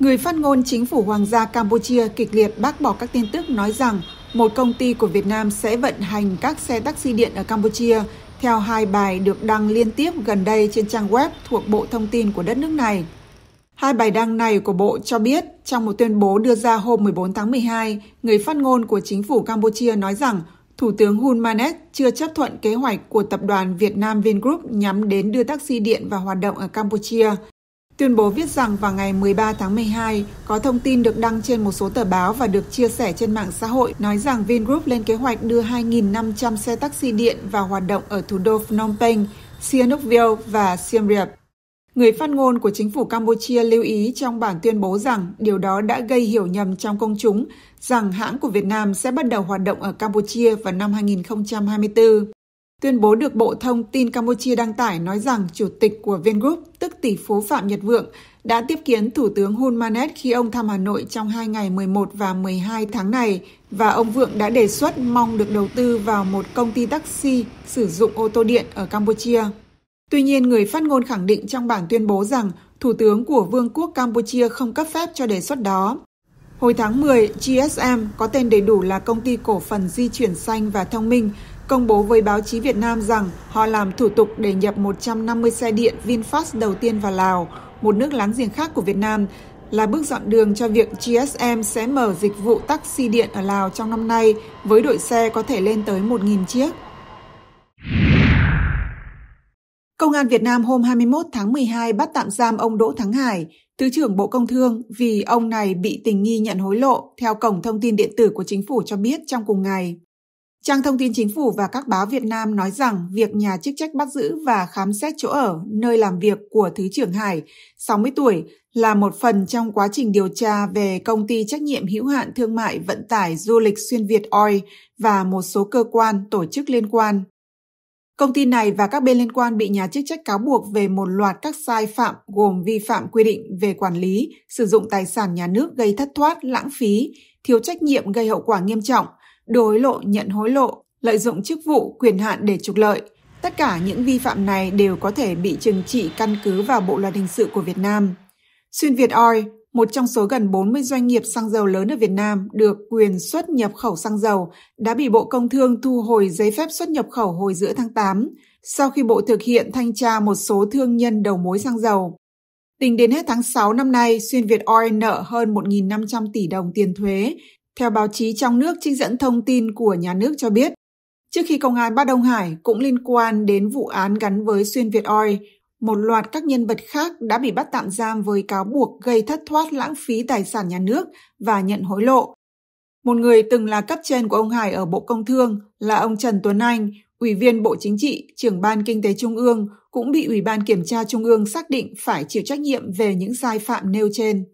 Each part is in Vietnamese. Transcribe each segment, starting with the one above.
Người phát ngôn chính phủ Hoàng gia Campuchia kịch liệt bác bỏ các tin tức nói rằng một công ty của Việt Nam sẽ vận hành các xe taxi điện ở Campuchia theo hai bài được đăng liên tiếp gần đây trên trang web thuộc Bộ Thông tin của đất nước này. Hai bài đăng này của Bộ cho biết, trong một tuyên bố đưa ra hôm 14 tháng 12, người phát ngôn của chính phủ Campuchia nói rằng Thủ tướng Hun Manet chưa chấp thuận kế hoạch của tập đoàn Việt Nam Vingroup nhắm đến đưa taxi điện vào hoạt động ở Campuchia Tuyên bố viết rằng vào ngày 13 tháng 12, có thông tin được đăng trên một số tờ báo và được chia sẻ trên mạng xã hội nói rằng Vingroup lên kế hoạch đưa 2.500 xe taxi điện vào hoạt động ở thủ đô Phnom Penh, Sihanoukville và Siem Reap. Người phát ngôn của chính phủ Campuchia lưu ý trong bản tuyên bố rằng điều đó đã gây hiểu nhầm trong công chúng rằng hãng của Việt Nam sẽ bắt đầu hoạt động ở Campuchia vào năm 2024. Tuyên bố được Bộ Thông tin Campuchia đăng tải nói rằng chủ tịch của Vingroup, tức tỷ phú Phạm Nhật Vượng, đã tiếp kiến Thủ tướng Hun Manet khi ông thăm Hà Nội trong hai ngày 11 và 12 tháng này và ông Vượng đã đề xuất mong được đầu tư vào một công ty taxi sử dụng ô tô điện ở Campuchia. Tuy nhiên, người phát ngôn khẳng định trong bản tuyên bố rằng Thủ tướng của Vương quốc Campuchia không cấp phép cho đề xuất đó. Hồi tháng 10, GSM có tên đầy đủ là Công ty Cổ phần Di chuyển Xanh và Thông minh công bố với báo chí Việt Nam rằng họ làm thủ tục để nhập 150 xe điện VinFast đầu tiên vào Lào, một nước láng giềng khác của Việt Nam, là bước dọn đường cho việc GSM sẽ mở dịch vụ taxi điện ở Lào trong năm nay với đội xe có thể lên tới 1.000 chiếc. Công an Việt Nam hôm 21 tháng 12 bắt tạm giam ông Đỗ Thắng Hải, Thứ trưởng Bộ Công Thương vì ông này bị tình nghi nhận hối lộ theo Cổng Thông tin Điện tử của Chính phủ cho biết trong cùng ngày. Trang thông tin chính phủ và các báo Việt Nam nói rằng việc nhà chức trách bắt giữ và khám xét chỗ ở, nơi làm việc của Thứ trưởng Hải, 60 tuổi, là một phần trong quá trình điều tra về công ty trách nhiệm hữu hạn thương mại vận tải du lịch xuyên Việt Oil và một số cơ quan, tổ chức liên quan. Công ty này và các bên liên quan bị nhà chức trách cáo buộc về một loạt các sai phạm gồm vi phạm quy định về quản lý, sử dụng tài sản nhà nước gây thất thoát, lãng phí, thiếu trách nhiệm gây hậu quả nghiêm trọng, đối lộ nhận hối lộ, lợi dụng chức vụ, quyền hạn để trục lợi. Tất cả những vi phạm này đều có thể bị trừng trị căn cứ vào Bộ Luật Hình sự của Việt Nam. Xuyên Việt Oil, một trong số gần 40 doanh nghiệp xăng dầu lớn ở Việt Nam được quyền xuất nhập khẩu xăng dầu, đã bị Bộ Công Thương thu hồi giấy phép xuất nhập khẩu hồi giữa tháng 8, sau khi Bộ thực hiện thanh tra một số thương nhân đầu mối xăng dầu. Tính đến hết tháng 6 năm nay, Xuyên Việt Oil nợ hơn 1.500 tỷ đồng tiền thuế theo báo chí trong nước trích dẫn thông tin của nhà nước cho biết, trước khi công an bắt Đông Hải cũng liên quan đến vụ án gắn với xuyên Việt Oil, một loạt các nhân vật khác đã bị bắt tạm giam với cáo buộc gây thất thoát lãng phí tài sản nhà nước và nhận hối lộ. Một người từng là cấp trên của ông Hải ở Bộ Công Thương là ông Trần Tuấn Anh, Ủy viên Bộ Chính trị, trưởng Ban Kinh tế Trung ương cũng bị Ủy ban Kiểm tra Trung ương xác định phải chịu trách nhiệm về những sai phạm nêu trên.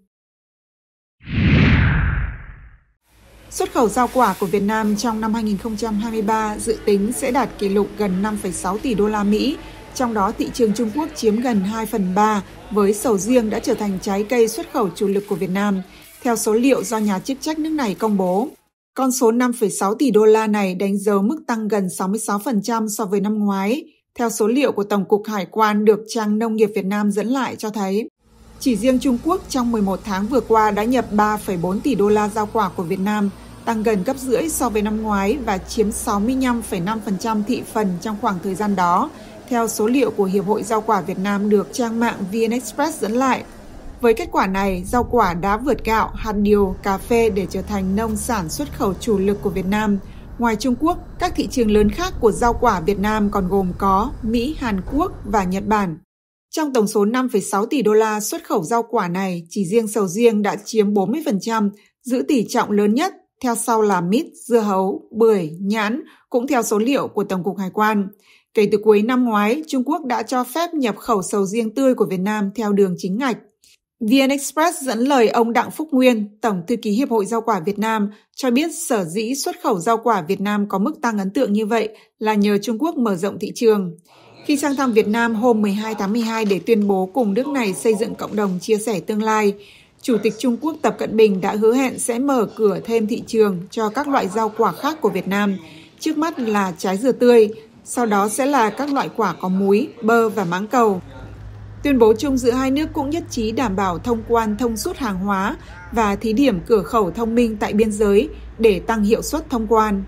Xuất khẩu rau quả của Việt Nam trong năm 2023 dự tính sẽ đạt kỷ lục gần 5,6 tỷ đô la Mỹ, trong đó thị trường Trung Quốc chiếm gần 2 phần 3 với sầu riêng đã trở thành trái cây xuất khẩu chủ lực của Việt Nam, theo số liệu do nhà chức trách nước này công bố. Con số 5,6 tỷ đô la này đánh dấu mức tăng gần 66% so với năm ngoái, theo số liệu của Tổng cục Hải quan được trang Nông nghiệp Việt Nam dẫn lại cho thấy. Chỉ riêng Trung Quốc trong 11 tháng vừa qua đã nhập 3,4 tỷ đô la rau quả của Việt Nam – tăng gần gấp rưỡi so với năm ngoái và chiếm 65,5% thị phần trong khoảng thời gian đó, theo số liệu của Hiệp hội Rau quả Việt Nam được trang mạng VN Express dẫn lại. Với kết quả này, rau quả đã vượt gạo, hạt điều, cà phê để trở thành nông sản xuất khẩu chủ lực của Việt Nam. Ngoài Trung Quốc, các thị trường lớn khác của rau quả Việt Nam còn gồm có Mỹ, Hàn Quốc và Nhật Bản. Trong tổng số 5,6 tỷ đô la xuất khẩu rau quả này, chỉ riêng sầu riêng đã chiếm 40%, giữ tỷ trọng lớn nhất theo sau là mít, dưa hấu, bưởi, nhãn cũng theo số liệu của Tổng cục Hải quan. Kể từ cuối năm ngoái, Trung Quốc đã cho phép nhập khẩu sầu riêng tươi của Việt Nam theo đường chính ngạch. VN Express dẫn lời ông Đặng Phúc Nguyên, Tổng thư ký Hiệp hội Rau quả Việt Nam, cho biết sở dĩ xuất khẩu rau quả Việt Nam có mức tăng ấn tượng như vậy là nhờ Trung Quốc mở rộng thị trường. Khi sang thăm Việt Nam hôm 12 tháng 12 để tuyên bố cùng nước này xây dựng cộng đồng chia sẻ tương lai, Chủ tịch Trung Quốc Tập Cận Bình đã hứa hẹn sẽ mở cửa thêm thị trường cho các loại rau quả khác của Việt Nam, trước mắt là trái dừa tươi, sau đó sẽ là các loại quả có muối, bơ và máng cầu. Tuyên bố chung giữa hai nước cũng nhất trí đảm bảo thông quan thông suốt hàng hóa và thí điểm cửa khẩu thông minh tại biên giới để tăng hiệu suất thông quan.